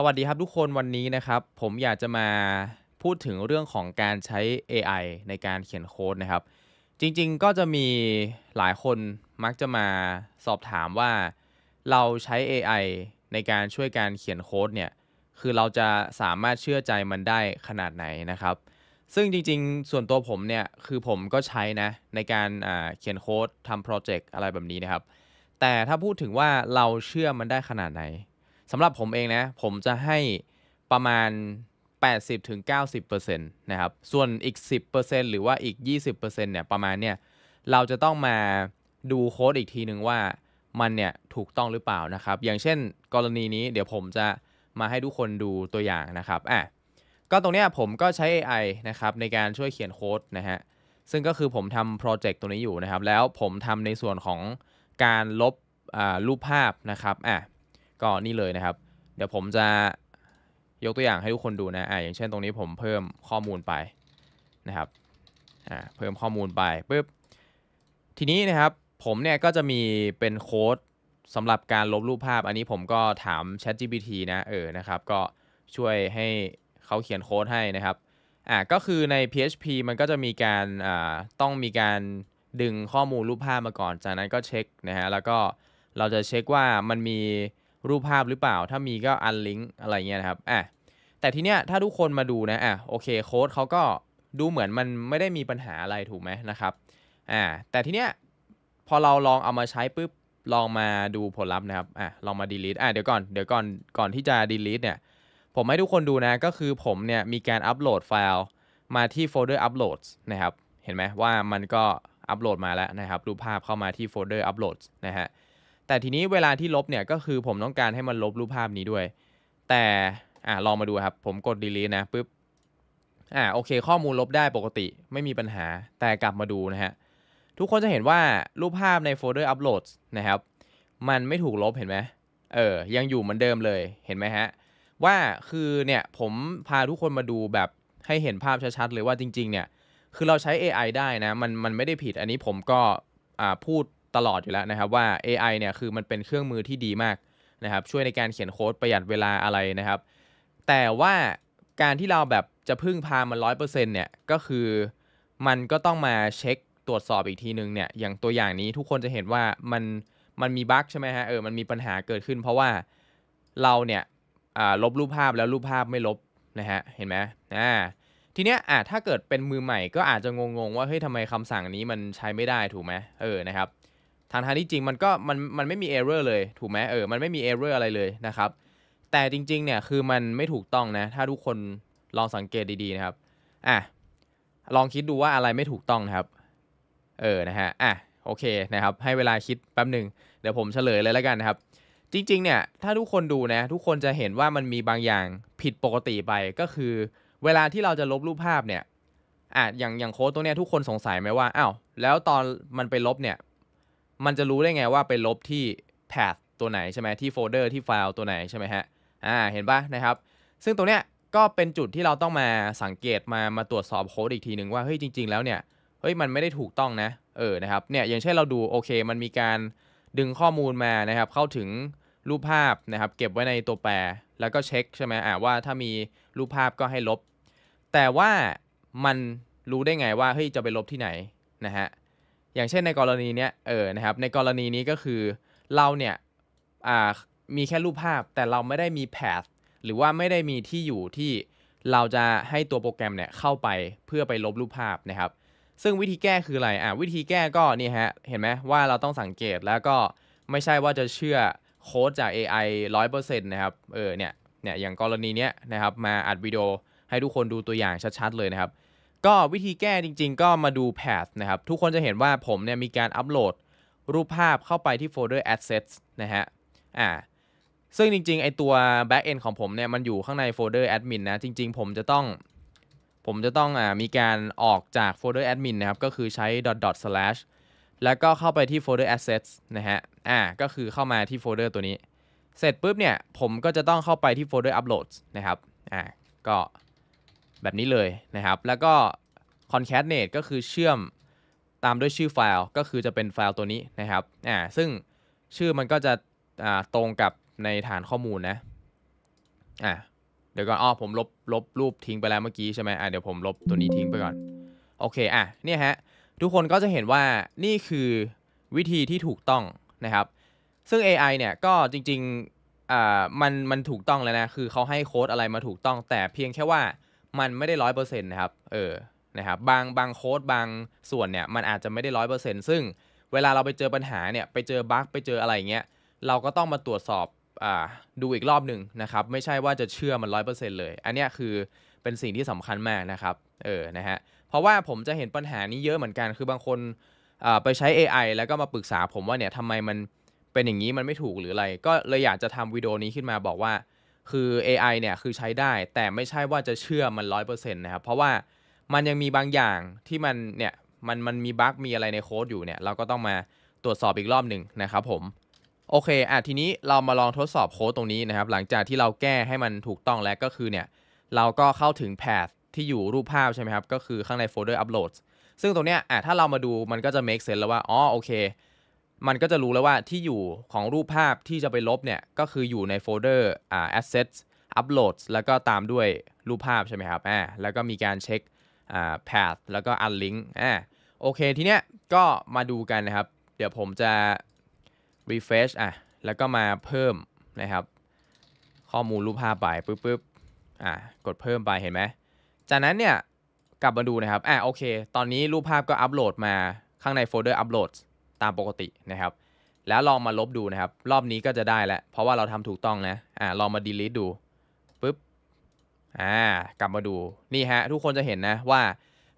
สวัสดีครับทุกคนวันนี้นะครับ ผมอยากจะมาพูดถึงเรื่องของการใช้ AI ในการเขียนโค้ดนะครับ จริงๆก็จะมีหลายคนมักจะมาสอบถามว่าเราใช้ AI ในการช่วยการเขียนโค้ดเนี่ยคือเราจะสามารถเชื่อใจมันได้ขนาดไหนนะครับ ซึ่งจริงๆส่วนตัวผมเนี่ย คือผมก็ใช้นะในการเขียนโค้ดทำโปรเจกต์อะไรแบบนี้นะครับ แต่ถ้าพูดถึงว่าเราเชื่อมันได้ขนาดไหนสำหรับผมเองนะผมจะให้ประมาณ 80-90%นะครับส่วนอีก 10%หรือว่าอีก 20%เนี่ยประมาณเนี่ย เราจะต้องมาดูโค้ดอีกทีหนึ่งว่ามันเนี่ยถูกต้องหรือเปล่านะครับ อย่างเช่น กรณีนี้เดี๋ยวผมจะมาให้ทุกคนดูตัวอย่างนะครับอ่ะก็ตรงเนี้ยผมก็ใช้ AI นะครับในการช่วยเขียนโค้ดนะฮะ ซึ่งก็คือผมทำโปรเจกต์ตัวนี้อยู่นะครับ แล้วผมทำในส่วนของการลบรูปภาพนะครับอ่ะก็นี่เลยนะครับเดี๋ยวผมจะยกตัวอย่างให้ทุกคนดูนะอ่าอย่างเช่นตรงนี้ผมเพิ่มข้อมูลไปนะครับอ่าเพิ่มข้อมูลไปปึ๊บทีนี้นะครับผมเนี่ยก็จะมีเป็นโค้ดสำหรับการลบรูปภาพ อันนี้ผมก็ถาม ChatGPT นะเออนะครับก็ช่วยให้เขาเขียนโค้ดให้นะครับอ่าก็คือใน PHP มันก็จะมีการอ่าต้องมีการดึงข้อมูลรูปภาพมาก่อน จากนั้นก็เช็คนะฮะแล้วก็เราจะเช็คว่ามันมีรูปภาพหรือเปล่า ถ้ามีก็อันลิงก์อะไรเงี้ยนะครับอ่ะแต่ทีเนี้ยถ้าทุกคนมาดูนะอ่ะโอเคโค้ดเขาก็ดูเหมือนมันไม่ได้มีปัญหาอะไรถูกไหมนะครับอ่าแต่ทีเนี้ยพอเราลองเอามาใช้ปุ๊บ ลองมาดูผลลัพธ์นะครับอ่ะลองมา delete อ่ะเดี๋ยวก่อน เดี๋ยวก่อน ก่อนที่จะ delete เนี่ย ผมให้ทุกคนดูนะ ก็คือผมเนี่ยมีการอัปโหลดไฟล์ มาที่โฟลเดอร์อัปโหลดนะครับ เห็นไหมว่ามันก็อัปโหลดมาแล้วนะครับ รูปภาพเข้ามาที่โฟลเดอร์อัปโหลดนะฮะแต่ทีนี้เวลาที่ลบเนี่ยก็คือผมต้องการให้มันลบรูปภาพนี้ด้วย แต่อลองมาดูครับผมกด delete นะปุ๊บอ่าโอเคข้อมูลลบได้ปกติไม่มีปัญหาแต่กลับมาดูนะฮะ ทุกคนจะเห็นว่ารูปภาพในโฟลเดอร์อัปโหลดนะครับ มันไม่ถูกลบเห็นไหมเออยังอยู่เหมือนเดิมเลยเห็นไหมฮะ ว่าคือเนี่ยผมพาทุกคนมาดูแบบให้เห็นภาพชัดๆเลยว่าจริง ๆ เนี่ย คือเราใช้ AI ได้นะ มันมันไม่ได้ผิดอันนี้ผมก็พูดตลอดอยู่แล้วนะครับว่า AI เนี่ยคือมันเป็นเครื่องมือที่ดีมากนะครับช่วยในการเขียนโค้ดประหยัดเวลาอะไรนะครับ แต่ว่าการที่เราแบบจะพึ่งพามันร้อยเปอร์เซ็นต์เนี่ย ก็คือมันก็ต้องมาเช็คตรวจสอบอีกทีนึงเนี่ยอย่างตัวอย่างนี้ทุกคนจะเห็นว่ามันมันมีบั๊กใช่ไหมฮะเออมันมีปัญหาเกิดขึ้นเพราะว่าเราเนี่ยลบรูปภาพแล้วรูปภาพไม่ลบนะฮะเห็นไหมอ่าทีเนี้ยอ่าถ้าเกิดเป็นมือใหม่ก็อาจจะงงๆว่าเฮ้ยทำไมคำสั่งนี้มันใช้ไม่ได้ถูกไหมเออนะครับทางทางที่จริงมันก็มันมันไม่มีเอเรอร์เลยถูกไหมเออมันไม่มีเอเรอร์อะไรเลยนะครับ แต่จริงๆเนี่ยคือ มันไม่ถูกต้องนะถ้าทุกคนลองสังเกตดี ๆ นะครับอ่ะลองคิดดูว่าอะไรไม่ถูกต้องนะครับเออนะฮะอ่ะโอเคนะครับให้เวลาคิดแป๊บหนึ่งเดี๋ยวผมเฉลยเลยแล้วกันนะครับ จริง ๆ เนี่ยถ้าทุกคนดูนะ ทุกคนจะเห็นว่ามันมีบางอย่างผิดปกติไปก็คือ เวลาที่เราจะลบรูปภาพเนี่ยอ่ะอย่างอย่างโค้ดตัวเนี้ยทุกคนสงสัยไหมว่าอ้าวแล้วตอนมันไปลบเนี่ยมันจะรู้ได้ไงว่าไปลบที่ path ตัวไหน ใช่ไหมที่โฟลเดอร์ที่ไฟล์ตัวไหนใช่ไหมฮะ อ่า เห็นปะนะครับ ซึ่งตรงเนี้ยก็เป็นจุดที่เราต้องมาสังเกต มามาตรวจสอบโค้ดอีกทีหนึ่งว่าเฮ้ยจริงๆแล้วเนี่ย เฮ้ยมันไม่ได้ถูกต้องนะ เออนะครับ เนี่ยอย่างเช่นเราดูโอเคมันมีการดึงข้อมูลมานะครับ เข้าถึงรูปภาพนะครับ เก็บไว้ในตัวแปรแล้วก็เช็คใช่ไหมอ่าว่า ถ้ามีรูปภาพก็ให้ลบ แต่ว่ามันรู้ได้ไงว่าเฮ้ยจะไปลบที่ไหนนะฮะอย่างเช่นในกรณีเนี้ยเออนะครับในกรณีนี้ก็คือเราเนี่ยอ่ามีแค่รูปภาพแต่เราไม่ได้มีแพทหรือว่าไม่ได้มีที่อยู่ที่เราจะให้ตัวโปรแกรมเนี่ยเข้าไปเพื่อไปลบรูปภาพนะครับ ซึ่งวิธีแก้คืออะไรอ่ะวิธีแก้ก็นี่ฮะเห็นไหมว่าเราต้องสังเกตแล้วก็ไม่ใช่ว่าจะเชื่อโค้ดจาก AI 100%นะครับเออเนี่ยเนี่ยอย่างกรณีเนี้ยนะครับ มาอัดวิดีโอให้ทุกคนดูตัวอย่างชัดๆ เลยนะครับก็วิธีแก้จริงๆก็มาดู path นะครับ ทุกคนจะเห็นว่าผมเนี่ยมีการอัปโหลดรูปภาพเข้าไปที่โฟลเดอร์ assets นะฮะอ่าซึ่งจริงๆ ไอตัว back end ของผมเนี่ยมันอยู่ข้างในโฟลเดอร์ admin นะ จริงๆผมจะต้อง ผมจะต้องอ่ามีการออกจากโฟลเดอร์ admin นะครับ ก็คือใช้ dot dot slash แล้วก็เข้าไปที่โฟลเดอร์ assets นะฮะอ่าก็คือเข้ามาที่โฟลเดอร์ตัวนี้ เสร็จปุ๊บเนี่ย ผมก็จะต้องเข้าไปที่โฟลเดอร์ uploads นะครับอ่าก็แบบนี้เลยนะครับ แล้วก็ concatenate ก็คือเชื่อมตามด้วยชื่อไฟล์ ก็คือจะเป็นไฟล์ตัวนี้นะครับอ่าซึ่งชื่อมันก็จะอ่าตรงกับในฐานข้อมูลนะอ่าเดี๋ยวก่อนอ๋อผมลบลบรูปทิ้งไปแล้วเมื่อกี้ใช่ไหมอ่าเดี๋ยวผมลบตัวนี้ทิ้งไปก่อนโอเคอ่ะเนี่ยฮะทุกคนก็จะเห็นว่านี่คือวิธีที่ถูกต้องนะครับ ซึ่ง AI เนี่ยก็จริงๆอ่ามันมันถูกต้องแล้วนะคือเขาให้โค้ดอะไรมาถูกต้องแต่เพียงแค่ว่ามันไม่ได้ร้อยเปอร์เซ็นต์นะครับ เออ นะครับ บาง บางโค้ด บางส่วน เนี่ย มันอาจจะไม่ได้ร้อยเปอร์เซ็นต์ซึ่ง เวลาเราไปเจอปัญหา เนี่ย ไปเจอบั๊กไปเจออะไรเงี้ย เราก็ต้องมาตรวจสอบอ่าดูอีกรอบหนึ่งนะครับ ไม่ใช่ว่าจะเชื่อมันร้อยเปอร์เซ็นต์เลย อันเนี้ยคือ เป็นสิ่งที่สำคัญมากนะครับ เออ นะฮะ เพราะว่าผมจะเห็นปัญหานี้เยอะเหมือนกัน คือบางคน ไปใช้ AI แล้วก็มาปรึกษาผมว่า เนี่ยทำไมมันเป็นอย่างนี้ มันไม่ถูกหรืออะไร ก็เลยอยากจะทำวิดีโอนี้ขึ้นมาบอกว่าคือ AI เนี่ย คือใช้ได้ แต่ไม่ใช่ว่าจะเชื่อมันร้อยเปอร์เซ็นต์นะครับ เพราะว่ามันยังมีบางอย่างที่มัน เนี่ย มัน มันมีบั๊กมีอะไรในโค้ดอยู่ เนี่ย เราก็ต้องมาตรวจสอบอีกรอบหนึ่งนะครับผม โอเคอ่ะทีนี้เรามาลองทดสอบโค้ดตรงนี้นะครับ หลังจากที่เราแก้ให้มันถูกต้องแล้วก็คือ เนี่ย เราก็เข้าถึง path ที่อยู่รูปภาพใช่ไหมครับ ก็คือข้างในโฟลเดอร์ uploads ซึ่งตรงเนี้ยอ่ะถ้าเรามาดู มันก็จะ make sense แล้วว่า อ๋อ โอเคมันก็จะรู้แล้วว่าที่อยู่ของรูปภาพที่จะไปลบเนี่ย ก็คืออยู่ในโฟลเดอร์อ่า assets uploads แล้วก็ตามด้วยรูปภาพใช่ไหมครับอ่าแล้วก็มีการเช็คอ่า path แล้วก็ unlink อ่าโอเคทีเนี้ยก็มาดูกันนะครับ เดี๋ยวผมจะ refresh อ่ะแล้วก็มาเพิ่มนะครับ ข้อมูลรูปภาพไปปุ๊บปุ๊บอ่ากดเพิ่มไปเห็นไหม จากนั้นเนี่ยกลับมาดูนะครับอ่าโอเค ตอนนี้รูปภาพก็อัปโหลดมาข้างในโฟลเดอร์อัปโหลดตามปกตินะครับแล้วลองมาลบดูนะครับ รอบนี้ก็จะได้แล้วเพราะว่าเราทำถูกต้องนะอ่าลองมา delete ดูปึ๊บอ่ากลับมาดูนี่ฮะทุกคนจะเห็นนะว่า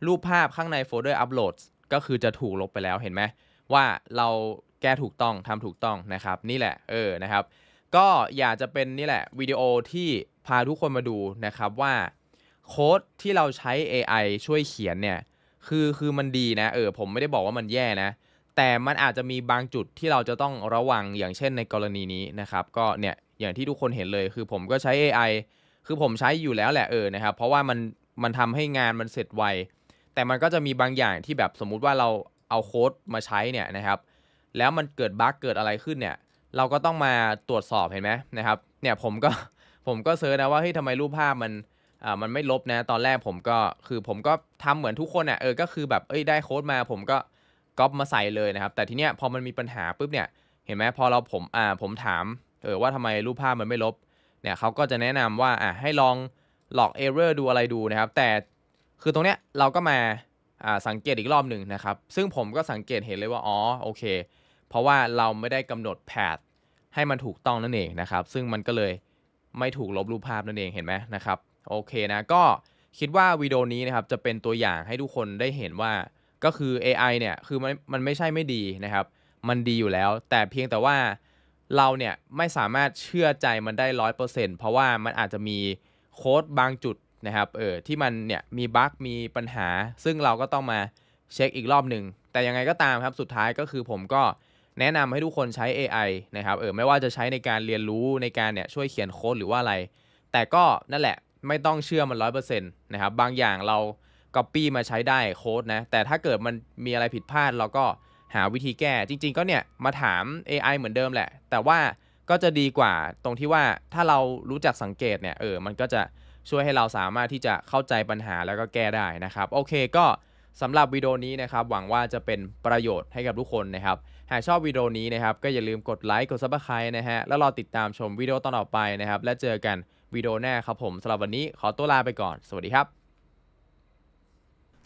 รูปภาพข้างในโฟลเดอร์อัปโหลดก็คือจะถูกลบไปแล้วเห็นไหม ว่าเราแก้ถูกต้อง ทำถูกต้องนะครับ นี่แหละเออนะครับ ก็อยากจะเป็นนี่แหละวิดีโอที่พาทุกคนมาดูนะครับว่าโค้ดที่เราใช้ AI ช่วยเขียนเนี่ยคือคือมันดีนะเออผมไม่ได้บอกว่ามันแย่นะแต่ มันอาจจะมีบางจุดที่เราจะต้องระวังอย่างเช่น ในกรณีนี้นะครับก็เนี่ยอย่างที่ทุกคนเห็นเลยคือผมก็ใช้ AI คือผมใช้อยู่แล้วแหละเออนะครับเพราะว่ามัน มันทำให้งานมันเสร็จไวแต่มันก็จะมีบางอย่างที่แบบสมมุติว่าเราเอาโค้ดมาใช้เนี่ยนะครับ แล้วมันเกิดบั๊กเกิดอะไรขึ้นเนี่ย เราก็ต้องมาตรวจสอบเห็นไหมนะครับเนี่ยผมก็ผมก็เซิร์ชนะว่าเฮ้ยทำไมรูปภาพมันอ่ามันไม่ลบนะตอนแรกผมก็คือผมก็ทำเหมือนทุกคนเนี่ยเออก็คือแบบเอ้ยได้โค้ดมาผมก็ก๊อปมาใส่เลยนะครับ แต่ทีเนี้ยพอมันมีปัญหาปุ๊บเนี่ยเห็นไหมพอเราผมอ่าผมถามเออว่าทำไมรูปภาพมันไม่ลบเนี่ยเขาก็จะแนะนำว่าอ่าให้ลองหลอกเอเรอร์ดูอะไรดูนะครับ แต่คือตรงเนี้ยเราก็มาอ่าสังเกตอีกรอบหนึ่งนะครับ ซึ่งผมก็สังเกตเห็นเลยว่าอ๋อโอเค เพราะว่าเราไม่ได้กำหนดแพทให้มันถูกต้องนั่นเองนะครับ ซึ่งมันก็เลยไม่ถูกลบรูปภาพนั่นเองเห็นไหมนะครับโอเคนะก็คิดว่าวิดีโอนี้นะครับ จะเป็นตัวอย่างให้ทุกคนได้เห็นว่าก็คือ AI เนี่ย คือมัน มันไม่ใช่ไม่ดีนะครับ มันดีอยู่แล้ว แต่เพียงแต่ว่าเราเนี่ยไม่สามารถเชื่อใจมันได้ร้อยเปอร์เซ็นต์เพราะว่ามันอาจจะมีโค้ดบางจุดนะครับ เออที่มันเนี่ยมีบั๊กมีปัญหา ซึ่งเราก็ต้องมาเช็คอีกรอบหนึ่ง แต่ยังไงก็ตามครับ สุดท้ายก็คือผมก็แนะนำให้ทุกคนใช้ AI นะครับ เออไม่ว่าจะใช้ในการเรียนรู้ ในการเนี่ยช่วยเขียนโค้ดหรือว่าอะไร แต่ก็นั่นแหละไม่ต้องเชื่อมันร้อยเปอร์เซ็นต์นะครับ บางอย่างเราก๊อปปี้มาใช้ได้โค้ดนะ แต่ถ้าเกิดมันมีอะไรผิดพลาด เราก็หาวิธีแก้จริง ๆ ก็เนี่ย มาถาม AI เหมือนเดิมแหละ แต่ว่าก็จะดีกว่าตรงที่ว่าถ้าเรารู้จักสังเกต เนี่ยเออมันก็จะช่วยให้เราสามารถที่จะเข้าใจปัญหาแล้วก็แก้ได้นะครับ โอเคก็สำหรับวิดีโอนี้นะครับ หวังว่าจะเป็นประโยชน์ให้กับทุกคนนะครับ หากชอบวิดีโอนี้นะครับ ก็อย่าลืมกดไลค์กดซับสไคร b e นะฮะแล้วรอติดตามชมวิดีโอตอนต่อไปนะครับและเจอกันวิดีโอหน้าครับผมสำหรับวันนี้ขอตัวลาไปก่อน สวัสดีครับ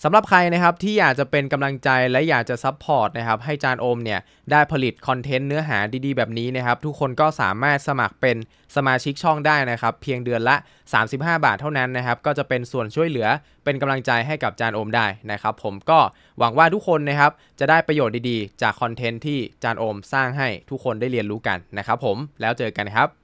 สำหรับใครนะครับที่อยากจะเป็นกำลังใจและอยากจะซัพพอร์ตนะครับให้จานโอมเนี่ยได้ผลิตคอนเทนต์เนื้อหาดีๆ แบบนี้นะครับ ทุกคนก็สามารถสมัครเป็นสมาชิกช่องได้นะครับ เพียงเดือนละ 35 บาทเท่านั้นนะครับ ก็จะเป็นส่วนช่วยเหลือเป็นกำลังใจให้กับจานโอมได้นะครับ ผมก็หวังว่าทุกคนนะครับ จะได้ประโยชน์ดีๆ จากคอนเทนต์ที่จานโอมสร้างให้ทุกคนได้เรียนรู้กันนะครับ ผมแล้วเจอกันครับ